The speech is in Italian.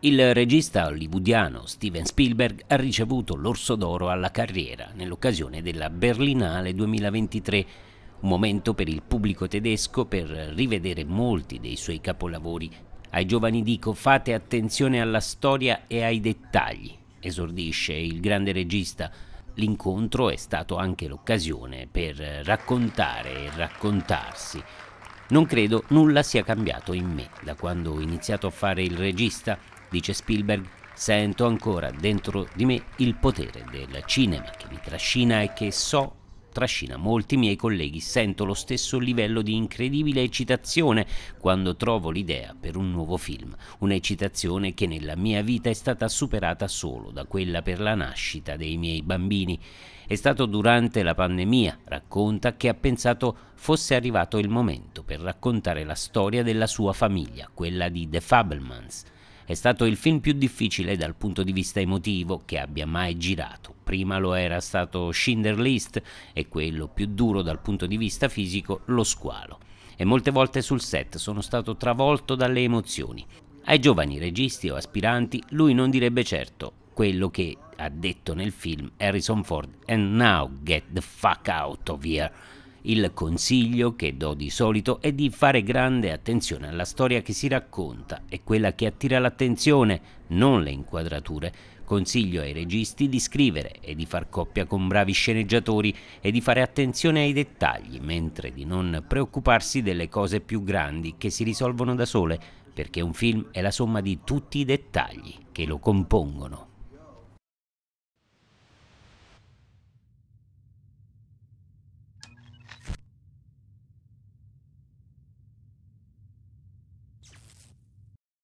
Il regista hollywoodiano Steven Spielberg ha ricevuto l'Orso d'Oro alla carriera nell'occasione della Berlinale 2023, un momento per il pubblico tedesco per rivedere molti dei suoi capolavori. Ai giovani dico fate attenzione alla storia e ai dettagli, esordisce il grande regista. L'incontro è stato anche l'occasione per raccontare e raccontarsi. Non credo nulla sia cambiato in me da quando ho iniziato a fare il regista dice Spielberg, sento ancora dentro di me il potere del cinema che mi trascina e che so trascina molti miei colleghi. Sento lo stesso livello di incredibile eccitazione quando trovo l'idea per un nuovo film, un'eccitazione che nella mia vita è stata superata solo da quella per la nascita dei miei bambini. È stato durante la pandemia, racconta, che ha pensato fosse arrivato il momento per raccontare la storia della sua famiglia, quella di The Fablemans, è stato il film più difficile dal punto di vista emotivo che abbia mai girato. Prima lo era stato Schindler List e quello più duro dal punto di vista fisico, Lo Squalo. E molte volte sul set sono stato travolto dalle emozioni. Ai giovani registi o aspiranti lui non direbbe certo quello che ha detto nel film Harrison Ford And now get the fuck out of here il consiglio che do di solito è di fare grande attenzione alla storia che si racconta, e quella che attira l'attenzione, non le inquadrature. Consiglio ai registi di scrivere e di far coppia con bravi sceneggiatori e di fare attenzione ai dettagli, mentre di non preoccuparsi delle cose più grandi che si risolvono da sole, perché un film è la somma di tutti i dettagli che lo compongono.